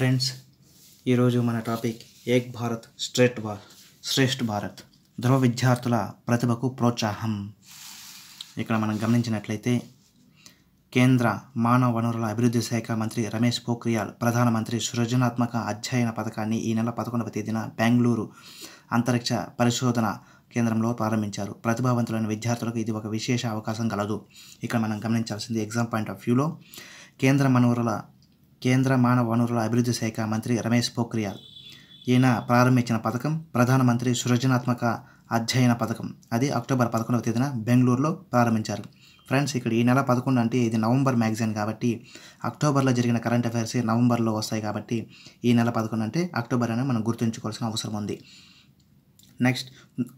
Friends ఈరోజు మన topic Ek Bharat స్ట్రేట్ భారత్ శ్రేష్ఠ భారత్ ధ్రువ విద్యార్థుల ప్రతిభకు ప్రోత్సాహం ఇక్కడ మనం గమనించినట్లయితే కేంద్ర మానవ వనరుల అభివృద్ధి శాఖ మంత్రి రమేష్ పోఖ్రియాల్ ప్రధానమంత్రి సృజనాత్మక అధ్యయన పథకాన్ని ఈ నెల పదకొండవ తేదీన బెంగళూరు అంతరిక్ష పరిశోధన కేంద్రంలో ప్రారంభించారు ప్రతిభావంతులైన విద్యార్థులకు ఇది ఒక విశేష అవకాశం కలదు ఇక్కడ మనం గమనించాల్సింది ఎగ్జామ్ పాయింట్ ఆఫ్ వ్యూలో కేంద్ర మనవరుల కేంద్ర మానవ వనరుల అభివృద్ధి శాఖ మంత్రి రమేష్ పోఖ్రియాల్ ఈయన ప్రారంభించిన పథకం ప్రధానమంత్రి సృజనాత్మక అధ్యయన పథకం అది అక్టోబర్ పదకొండవ తేదీన బెంగళూరులో ప్రారంభించారు ఫ్రెండ్స్ ఇక్కడ ఈ నెల పదకొండు అంటే ఇది నవంబర్ మ్యాగజైన్ కాబట్టి అక్టోబర్లో జరిగిన కరెంట్ అఫైర్స్ నవంబర్లో వస్తాయి కాబట్టి ఈ నెల పదకొండు అంటే అక్టోబర్ అనే మనం గుర్తుంచుకోవాల్సిన అవసరం ఉంది నెక్స్ట్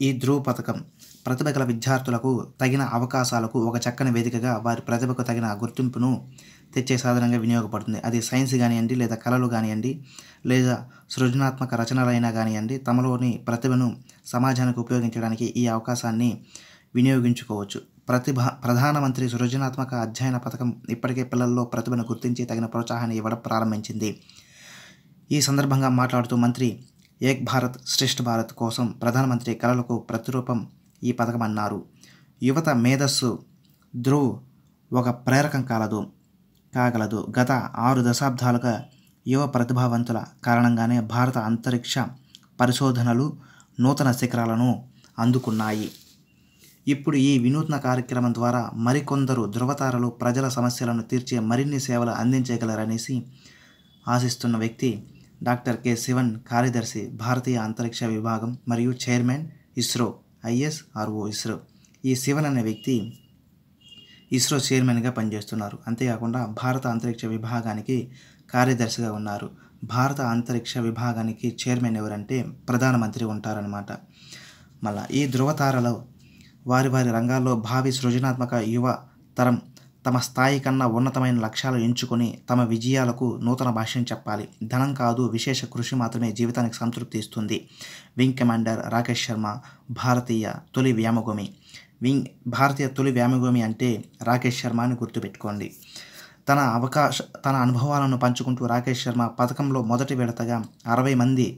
ఈ ధ్రువ పథకం ప్రతిభ గల విద్యార్థులకు తగిన అవకాశాలకు ఒక చక్కని వేదికగా వారి ప్రతిభకు తగిన గుర్తింపును తెచ్చే సాధనంగా వినియోగపడుతుంది అది సైన్స్ కానివ్వండి లేదా కళలు కానివ్వండి లేదా సృజనాత్మక రచనలైనా కానివ్వండి తమలోని ప్రతిభను సమాజానికి ఉపయోగించడానికి ఈ అవకాశాన్ని వినియోగించుకోవచ్చు ప్రతిభ ప్రధానమంత్రి సృజనాత్మక అధ్యయన పథకం ఇప్పటికే పిల్లల్లో ప్రతిభను గుర్తించి తగిన ప్రోత్సాహాన్ని ఇవ్వడం ప్రారంభించింది ఈ సందర్భంగా మాట్లాడుతూ మంత్రి ఏక్ భారత్ శ్రేష్ఠ భారత్ కోసం ప్రధానమంత్రి కళలకు ప్రతిరూపం ఈ పథకం అన్నారు యువత మేధస్సు ధృవ్ ఒక ప్రేరకం కాలదు కాగలదు గత ఆరు దశాబ్దాలుగా యువ ప్రతిభావంతుల కారణంగానే భారత అంతరిక్ష పరిశోధనలు నూతన శిఖరాలను అందుకున్నాయి ఇప్పుడు ఈ వినూత్న కార్యక్రమం ద్వారా మరికొందరు ధృవతారలు ప్రజల సమస్యలను తీర్చే మరిన్ని సేవలు అందించగలరనేసి ఆశిస్తున్న వ్యక్తి డాక్టర్ కె శివన్ కార్యదర్శి భారతీయ అంతరిక్ష విభాగం మరియు చైర్మన్ ఇస్రో ఐఎస్ఆర్ఓ ఇస్రో ఈ శివన్ అనే వ్యక్తి ఇస్రో చైర్మన్గా పనిచేస్తున్నారు అంతేకాకుండా భారత అంతరిక్ష విభాగానికి కార్యదర్శిగా ఉన్నారు భారత అంతరిక్ష విభాగానికి చైర్మన్ ఎవరంటే ప్రధానమంత్రి ఉంటారనమాట మళ్ళా ఈ ధృవతారలో వారి వారి రంగాల్లో భావి సృజనాత్మక యువ తరం తమ స్థాయి కన్నా ఉన్నతమైన లక్ష్యాలు ఎంచుకొని తమ విజయాలకు నూతన భాష్యం చెప్పాలి ధనం కాదు విశేష కృషి మాత్రమే జీవితానికి సంతృప్తి ఇస్తుంది వింగ్ కమాండర్ రాకేష్ శర్మ భారతీయ తొలి వ్యామగోమి వింగ్ భారతీయ తొలి వ్యామగోమి అంటే రాకేష్ శర్మ అని గుర్తుపెట్టుకోండి తన అవకాశ తన అనుభవాలను పంచుకుంటూ రాకేష్ శర్మ పథకంలో మొదటి విడతగా అరవై మంది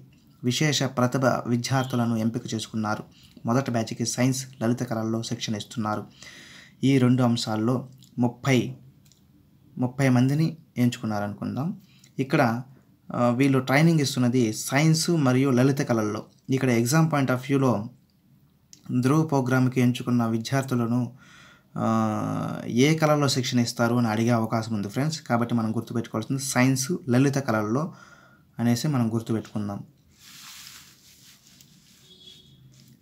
విశేష ప్రతిభ విద్యార్థులను ఎంపిక చేసుకున్నారు మొదటి బ్యాచ్కి సైన్స్ లలిత కళల్లో శిక్షణ ఇస్తున్నారు ఈ రెండు అంశాల్లో ముప్పై ముప్పై మందిని ఎంచుకున్నారనుకుందాం ఇక్కడ వీళ్ళు ట్రైనింగ్ ఇస్తున్నది సైన్స్ మరియు లలిత కళల్లో ఇక్కడ ఎగ్జామ్ పాయింట్ ఆఫ్ వ్యూలో ధ్రువ ప్రోగ్రామ్కి ఎంచుకున్న విద్యార్థులను ఏ కళల్లో శిక్షణ ఇస్తారు అని అడిగే అవకాశం ఉంది ఫ్రెండ్స్ కాబట్టి మనం గుర్తుపెట్టుకోవాల్సింది సైన్స్ లలిత కళల్లో అనేసి మనం గుర్తుపెట్టుకుందాం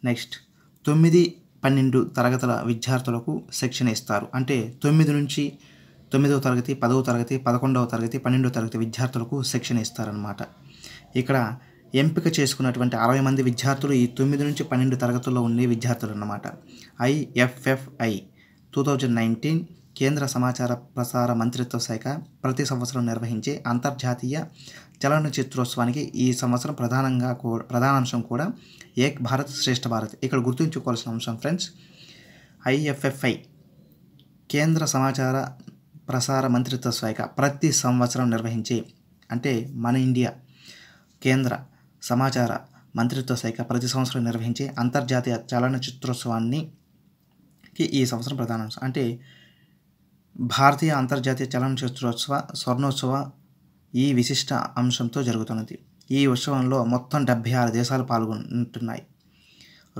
నెక్స్ట్ తొమ్మిది పన్నెండు తరగతుల విద్యార్థులకు శిక్షణ ఇస్తారు అంటే తొమ్మిది నుంచి తొమ్మిదవ తరగతి పదవ తరగతి పదకొండవ తరగతి పన్నెండవ తరగతి విద్యార్థులకు శిక్షణ ఇస్తారనమాట ఇక్కడ ఎంపిక చేసుకున్నటువంటి అరవై మంది విద్యార్థులు ఈ తొమ్మిది నుంచి పన్నెండు తరగతుల్లో ఉండే విద్యార్థులు అన్నమాట ఐఎఫ్ఎఫ్ఐ టూ థౌజండ్ నైన్టీన్ కేంద్ర సమాచార ప్రసార మంత్రిత్వ శాఖ ప్రతి సంవత్సరం నిర్వహించే అంతర్జాతీయ చలనచిత్రోత్సవానికి ఈ సంవత్సరం ప్రధానంగా ప్రధాన అంశం కూడా ఏక్ భారత్ శ్రేష్ఠ భారత్ ఇక్కడ గుర్తుంచుకోవాల్సిన అంశం ఫ్రెండ్స్ ఐఎఫ్ఎఫ్ఐ కేంద్ర సమాచార ప్రసార మంత్రిత్వ శాఖ ప్రతి సంవత్సరం నిర్వహించే అంటే మన ఇండియా కేంద్ర సమాచార మంత్రిత్వ శాఖ ప్రతి సంవత్సరం నిర్వహించే అంతర్జాతీయ చలనచిత్రోత్సవాన్ని ఈ సంవత్సరం ప్రధానాంశం అంటే భారతీయ అంతర్జాతీయ చలనచిత్రోత్సవ స్వర్ణోత్సవ ఈ విశిష్ట అంశంతో జరుగుతున్నది ఈ ఉత్సవంలో మొత్తం డెబ్భై ఆరు దేశాలు పాల్గొంటున్నాయి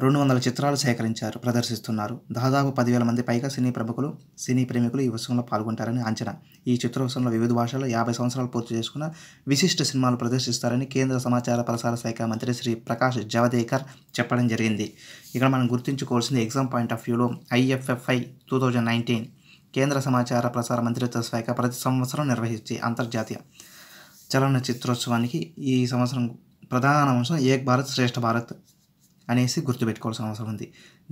రెండు వందల చిత్రాలు సేకరించారు ప్రదర్శిస్తున్నారు దాదాపు పదివేల మంది పైగా సినీ ప్రముఖులు సినీ ప్రేమికులు ఈ ఉత్సవంలో పాల్గొంటారని అంచనా ఈ చిత్రోత్సవంలో వివిధ భాషల్లో యాభై సంవత్సరాలు పూర్తి చేసుకున్న విశిష్ట సినిమాలు ప్రదర్శిస్తారని కేంద్ర సమాచార ప్రసార శాఖ మంత్రి శ్రీ ప్రకాష్ జవదేకర్ చెప్పడం జరిగింది ఇక్కడ మనం గుర్తుంచుకోవాల్సింది ఎగ్జామ్ పాయింట్ ఆఫ్ వ్యూలో ఐఎఫ్ఎఫ్ఐ టూ థౌజండ్ నైన్టీన్ కేంద్ర సమాచార ప్రసార మంత్రిత్వ శాఖ ప్రతి సంవత్సరం నిర్వహించే అంతర్జాతీయ చలన చిత్రోత్సవానికి ఈ సంవత్సరం ప్రధాన అంశం ఏక్ భారత్ శ్రేష్ఠ భారత్ అనేసి గుర్తుపెట్టుకోవాల్సిన అవసరం ఉంది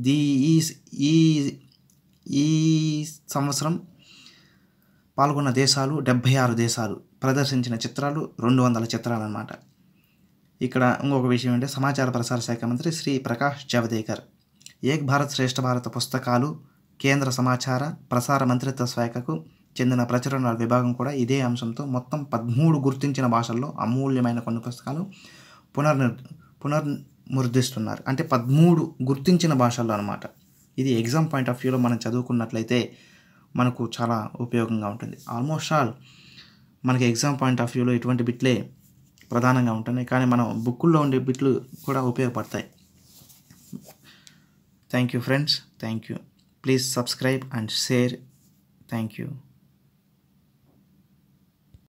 ది ఈ ఈ ఈ సంవత్సరం పాల్గొన్న దేశాలు డెబ్భై ఆరు దేశాలు ప్రదర్శించిన చిత్రాలు రెండు వందల చిత్రాలు అనమాట ఇక్కడ ఇంకొక విషయం ఏంటంటే సమాచార ప్రసార శాఖ మంత్రి శ్రీ ప్రకాష్ జవదేకర్ ఏక్ భారత్ శ్రేష్ఠ భారత పుస్తకాలు కేంద్ర సమాచార ప్రసార మంత్రిత్వ శాఖకు చెందిన ప్రచురణల విభాగం కూడా ఇదే అంశంతో మొత్తం పదమూడు గుర్తించిన భాషల్లో అమూల్యమైన కొన్ని పుస్తకాలు పునర్నిర్ పునర్ముర్దిస్తున్నారు అంటే పదమూడు గుర్తించిన భాషల్లో అనమాట ఇది ఎగ్జామ్ పాయింట్ ఆఫ్ వ్యూలో మనం చదువుకున్నట్లయితే మనకు చాలా ఉపయోగంగా ఉంటుంది ఆల్మోస్ట్ ఆల్ మనకి ఎగ్జామ్ పాయింట్ ఆఫ్ వ్యూలో ఇటువంటి బిట్లే ప్రధానంగా ఉంటాయి కానీ మనం బుక్కుల్లో ఉండే బిట్లు కూడా ఉపయోగపడతాయి thank you friends thank you Please subscribe and share. Thank you.